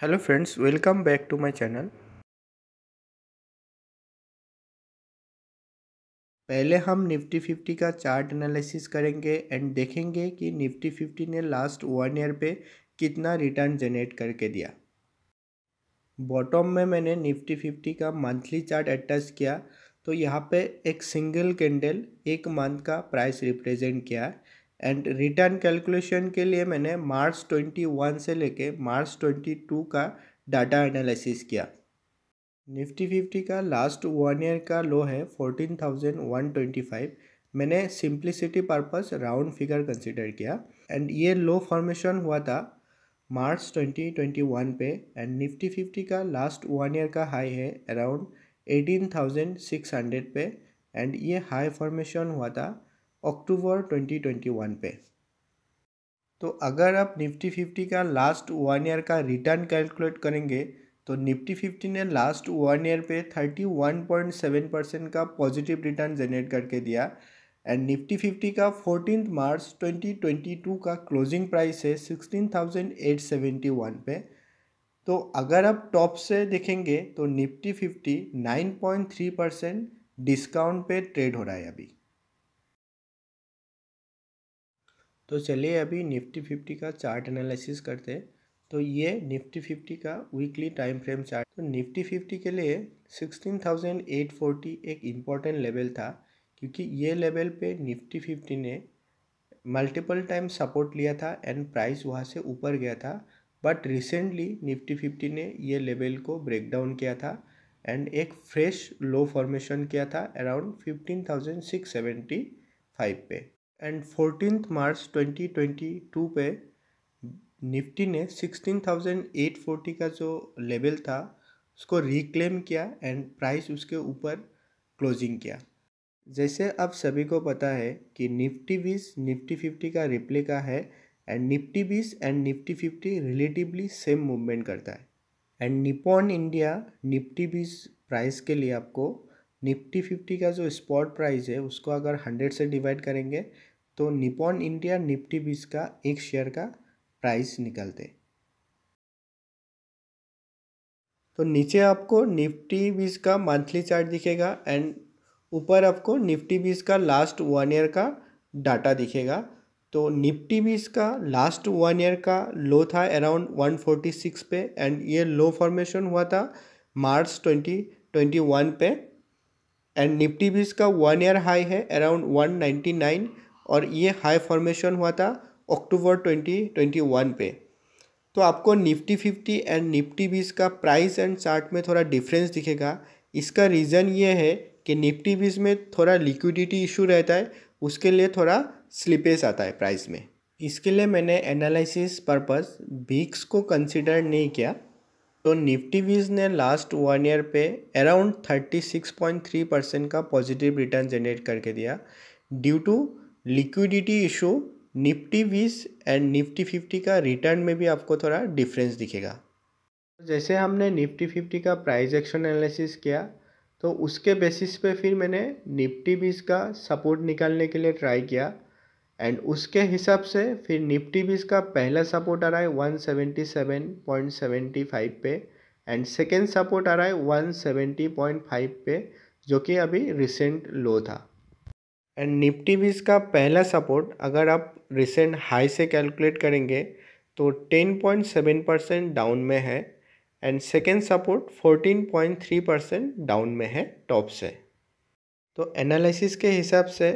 hello friends welcome back to my channel पहले हम Nifty fifty का चार्ट एनालिसिस करेंगे एंड देखेंगे कि निफ्टी फिफ्टी ने लास्ट वन ईयर पे कितना रिटर्न जनरेट करके दिया बॉटम में मैंने निफ्टी फिफ्टी का मंथली चार्ट अटैच किया तो यहाँ पे एक सिंगल कैंडल एक मंथ का प्राइस रिप्रेजेंट किया है एंड रिटर्न कैलकुलेशन के लिए मैंने मार्च 21 से लेके मार्च 22 का डाटा एनालिसिस किया निफ्टी फिफ्टी का लास्ट वन ईयर का लो है 14,125 मैंने simplicity purpose round figure consider किया एंड ये लो फॉर्मेशन हुआ था मार्च 2021 पे एंड निफ्टी फिफ्टी का लास्ट वन ईयर का हाई है अराउंड 18,600 पे एंड ये हाई फॉर्मेशन हुआ था अक्टूबर 2021 पे तो अगर आप निफ्टी फिफ्टी का लास्ट वन ईयर का रिटर्न कैलकुलेट करेंगे तो निफ्टी फिफ्टी ने लास्ट वन ईयर पे 31.7 परसेंट का पॉजिटिव रिटर्न जनरेट करके दिया एंड निफ्टी फिफ्टी का फोर्टीन मार्च 2022 का क्लोजिंग प्राइस है 16,871 पे तो अगर आप टॉप से देखेंगे तो निफ्टी फिफ्टी 9.3 परसेंट डिस्काउंट पे ट्रेड हो रहा है अभी तो चलिए अभी निफ्टी फिफ्टी का चार्ट एनालिसिस करते हैं तो ये निफ्टी फिफ्टी का वीकली टाइम फ्रेम चार्ट तो निफ्टी फिफ्टी के लिए सिक्सटीन थाउजेंड एट फोर्टी एक इम्पॉर्टेंट लेवल था क्योंकि ये लेवल पे निफ्टी फिफ्टी ने मल्टीपल टाइम सपोर्ट लिया था एंड प्राइस वहाँ से ऊपर गया था बट रिसेंटली निफ्टी फिफ्टी ने ये लेवल को ब्रेक डाउन किया था एंड एक फ्रेश लो फॉर्मेशन किया था around fifteen thousand six seventy five पे एंड फोर्टीन मार्च 2022 पे निफ्टी ने 16,840 का जो लेवल था उसको रिक्लेम किया एंड प्राइस उसके ऊपर क्लोजिंग किया जैसे अब सभी को पता है कि निफ्टी बीस निफ्टी फिफ्टी का रिप्ले का है and Nifty BeES and Nifty fifty relatively same movement करता है and Nippon India Nifty BeES price के लिए आपको निफ्टी फिफ्टी का जो स्पॉट प्राइस है उसको अगर हंड्रेड से डिवाइड करेंगे तो निपॉन इंडिया निफ्टी बीस का एक शेयर का प्राइस निकलते तो नीचे आपको निफ्टी बीस का मंथली चार्ट दिखेगा एंड ऊपर आपको निफ्टी बीस का लास्ट वन ईयर का डाटा दिखेगा तो निफ्टी बीस का लास्ट वन ईयर का लो था अराउंड 146 पे एंड ये लो फॉर्मेशन हुआ था मार्च 2021 पे एंड निफ्टी बीस का वन ईयर हाई है अराउंड 199 और ये हाई फॉर्मेशन हुआ था अक्टूबर ट्वेंटी ट्वेंटी वन पे तो आपको Nifty fifty and Nifty BeES का प्राइस एंड चार्ट में थोड़ा डिफरेंस दिखेगा इसका रीज़न ये है कि निफ्टी बीस में थोड़ा लिक्विडिटी इशू रहता है उसके लिए थोड़ा स्लिपेज आता है प्राइस में इसके लिए मैंने एनालिसिस पर्पस बीक्स को कंसिडर नहीं किया तो निफ्टी वीज ने लास्ट वन ईयर पे around thirty six point three percent का पॉजिटिव रिटर्न जनरेट करके दिया due to liquidity issue Nifty BeES and Nifty fifty का रिटर्न में भी आपको थोड़ा डिफरेंस दिखेगा जैसे हमने निफ्टी फिफ्टी का प्राइस एक्शन एनालिसिस किया तो उसके बेसिस पे फिर मैंने निफ्टी बीस का सपोर्ट निकालने के लिए ट्राई किया एंड उसके हिसाब से फिर निफ्टी बीस का पहला सपोर्ट आ रहा है फ़ाइव पे एंड सेकेंड सपोर्ट आ रहा है फाइव पे जो कि अभी रिसेंट लो था एंड निफ्टी बीस का पहला सपोर्ट अगर आप रिसेंट हाई से कैलकुलेट करेंगे तो ten point seven percent down में है and second support fourteen point three percent down में है टॉप से तो एनालिसिस के हिसाब से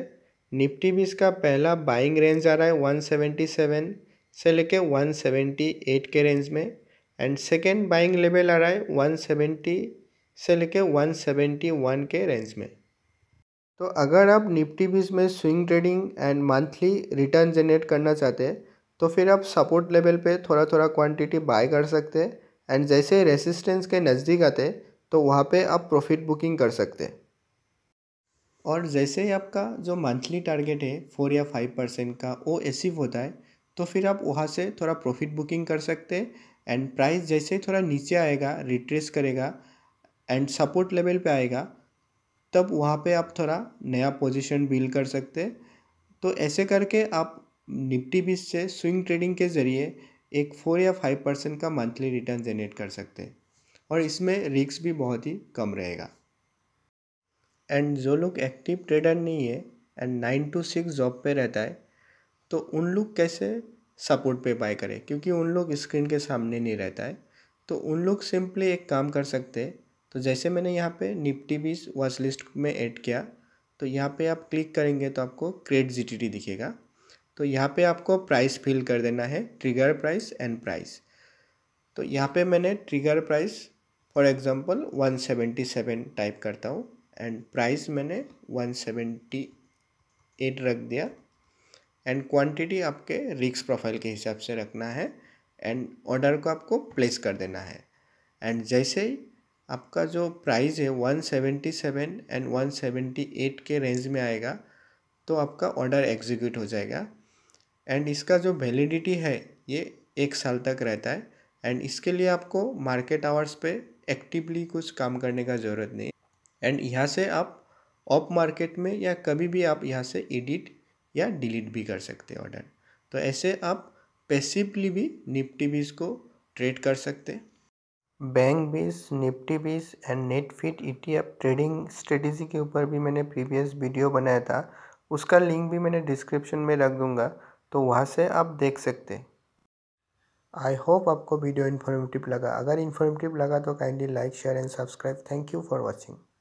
निफ्टी बीस का पहला बाइंग रेंज आ रहा है वन सेवेंटी सेवन से लेके वन सेवेंटी एट के रेंज में एंड सेकेंड बाइंग लेवल आ रहा है वन सेवेंटी से लेके वन सेवेंटी वन के रेंज में तो अगर आप निफ्टी बीस में swing trading and monthly return generate करना चाहते हैं तो फिर आप सपोर्ट लेवल पे थोड़ा थोड़ा क्वांटिटी बाय कर सकते हैं एंड जैसे रेसिस्टेंस के नज़दीक आते तो वहाँ पे आप प्रॉफिट बुकिंग कर सकते हैं और जैसे ही आपका जो मंथली टारगेट है फोर या फाइव परसेंट का वो एसिव होता है तो फिर आप वहाँ से थोड़ा प्रॉफिट बुकिंग कर सकते हैं एंड प्राइस जैसे ही थोड़ा नीचे आएगा रिट्रेस करेगा एंड सपोर्ट लेवल पे आएगा तब वहाँ पे आप थोड़ा नया पोजीशन बिल कर सकते तो ऐसे करके आप निफ्टी बीस से स्विंग ट्रेडिंग के ज़रिए एक फोर या फाइव परसेंट का मंथली रिटर्न जनरेट कर सकते और इसमें रिक्स भी बहुत ही कम रहेगा एंड जो लोग एक्टिव ट्रेडर नहीं है and nine to six job पे रहता है तो उन लोग कैसे सपोर्ट पे बाय करें क्योंकि उन लोग स्क्रीन के सामने नहीं रहता है तो उन लोग सिंपली एक काम कर सकते हैं तो जैसे मैंने यहाँ पे निफ्टी बीस वॉच लिस्ट में ऐड किया तो यहाँ पे आप क्लिक करेंगे तो आपको क्रेड जी टी दिखेगा तो यहाँ पे आपको प्राइस फिल कर देना है ट्रिगर प्राइस एंड प्राइस तो यहाँ पे मैंने trigger price for example 177 type करता हूँ एंड प्राइस मैंने 178 रख दिया एंड क्वांटिटी आपके रिक्स प्रोफाइल के हिसाब से रखना है एंड ऑर्डर को आपको प्लेस कर देना है एंड जैसे ही आपका जो प्राइस है one seventy seven and one seventy eight के रेंज में आएगा तो आपका ऑर्डर एग्जीक्यूट हो जाएगा एंड इसका जो वैलिडिटी है ये एक साल तक रहता है एंड इसके लिए आपको मार्केट आवर्स पे एक्टिवली कुछ काम करने का ज़रूरत नहीं एंड यहाँ से आप ऑफ मार्केट में या कभी भी आप यहाँ से एडिट या डिलीट भी कर सकते हैं ऑर्डर तो ऐसे आप पैसिवली भी निपटी बीज को ट्रेड कर सकते हैं bank base Nifty base and नेटफिट ई e ट्रेडिंग स्ट्रेटेजी के ऊपर भी मैंने प्रीवियस वीडियो बनाया था उसका लिंक भी मैंने डिस्क्रिप्शन में रख दूँगा तो वहाँ से आप देख सकते आई होप आपको वीडियो इन्फॉर्मेटिव लगा अगर इन्फॉर्मेटिव लगा तो kindly like share and subscribe thank you for watching